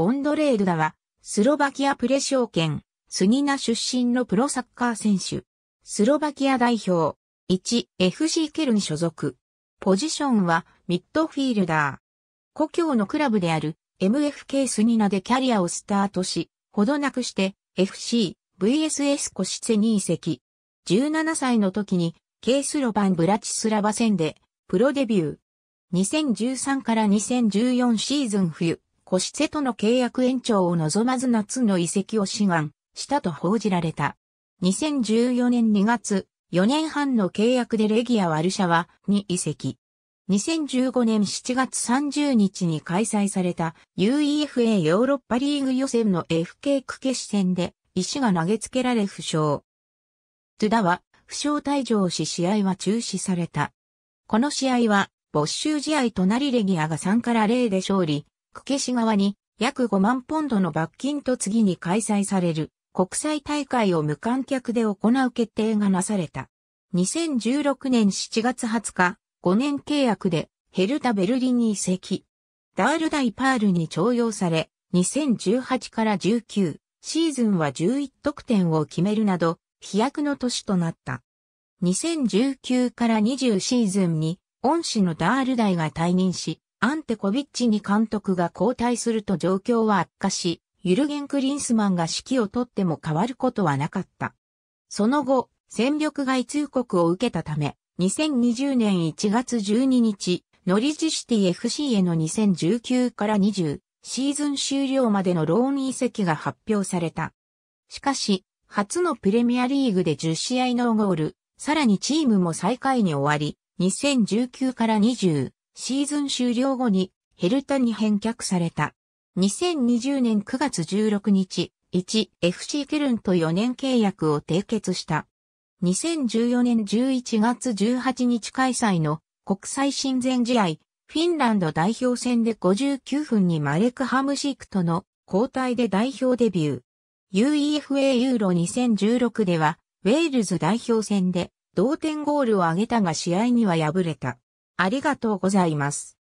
オンドレードダは、スロバキアプレショースニナ出身のプロサッカー選手。スロバキア代表、1、FC ケルに所属。ポジションは、ミッドフィールダー。故郷のクラブである、MFK スニナでキャリアをスタートし、ほどなくして、FC、VSS コシツェに移籍。17歳の時に、ケースロバンブラチスラバ戦で、プロデビュー。2013から2014シーズン冬。コシセとの契約延長を望まず夏の移籍を志願したと報じられた。2014年2月、4年半の契約でレギア・ワルシャワに移籍。2015年7月30日に開催された UEFA ヨーロッパリーグ予選の FK 区決戦で石が投げつけられ負傷。トゥダは負傷退場し試合は中止された。この試合は没収試合となりレギアが3から0で勝利、久喜市側に約5万ポンドの罰金と次に開催される国際大会を無観客で行う決定がなされた。2016年7月20日、5年契約でヘルタ・ベルリンに移籍。ダールダイ・パールに徴用され、2018から19シーズンは11得点を決めるなど飛躍の年となった。2019から20シーズンに恩師のダールダイが退任し、アンテコビッチに監督が交代すると状況は悪化し、ユルゲン・クリンスマンが指揮をとっても変わることはなかった。その後、戦力外通告を受けたため、2020年1月12日、ノリジシティ FC への2019から20シーズン終了までのローン移籍が発表された。しかし、初のプレミアリーグで10試合のゴール、さらにチームも最下位に終わり、2019から20シーズン終了後にヘルタに返却された。2020年9月16日、1FC ケルンと4年契約を締結した。2014年11月18日開催の国際親善試合、フィンランド代表戦で59分にマレクハムシークとの交代で代表デビュー。UEFA ユーロ2016では、ウェールズ代表戦で同点ゴールを挙げたが試合には敗れた。ありがとうございます。